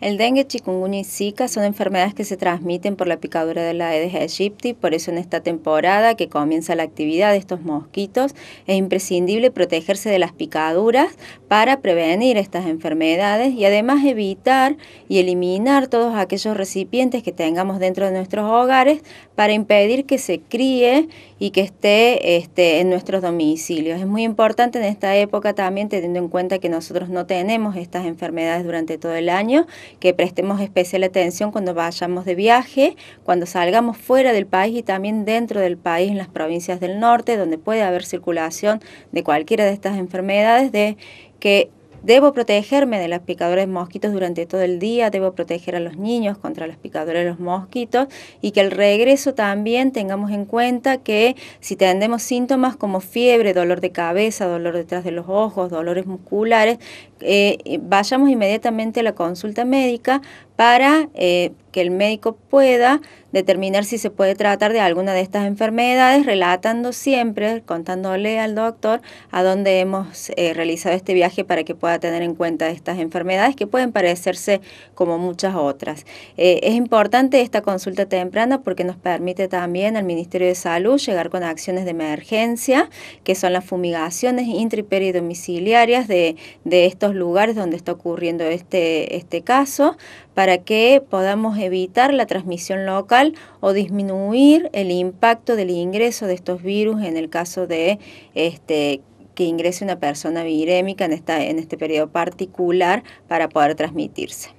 El dengue, chikungunya y zika son enfermedades que se transmiten por la picadura de la Aedes aegypti, por eso en esta temporada que comienza la actividad de estos mosquitos es imprescindible protegerse de las picaduras para prevenir estas enfermedades y además evitar y eliminar todos aquellos recipientes que tengamos dentro de nuestros hogares para impedir que se críe y que esté este, en nuestros domicilios. Es muy importante en esta época también teniendo en cuenta que nosotros no tenemos estas enfermedades durante todo el año que prestemos especial atención cuando vayamos de viaje, cuando salgamos fuera del país y también dentro del país en las provincias del norte, donde puede haber circulación de cualquiera de estas enfermedades, de que Debo protegerme de las picaduras de mosquitos durante todo el día, debo proteger a los niños contra las picaduras de los mosquitos y que al regreso también tengamos en cuenta que si tenemos síntomas como fiebre, dolor de cabeza, dolor detrás de los ojos, dolores musculares, eh, eh, vayamos inmediatamente a la consulta médica para eh, que el médico pueda determinar si se puede tratar de alguna de estas enfermedades, relatando siempre, contándole al doctor a dónde hemos realizado este viaje para que pueda a tener en cuenta estas enfermedades que pueden parecerse como muchas otras. Eh, es importante esta consulta temprana porque nos permite también al Ministerio de Salud llegar con acciones de emergencia, que son las fumigaciones intriperidomiciliarias de, estos lugares donde está ocurriendo este, este caso, para que podamos evitar la transmisión local o disminuir el impacto del ingreso de estos virus en el caso de este que ingrese una persona virémica en, en este periodo particular para poder transmitirse.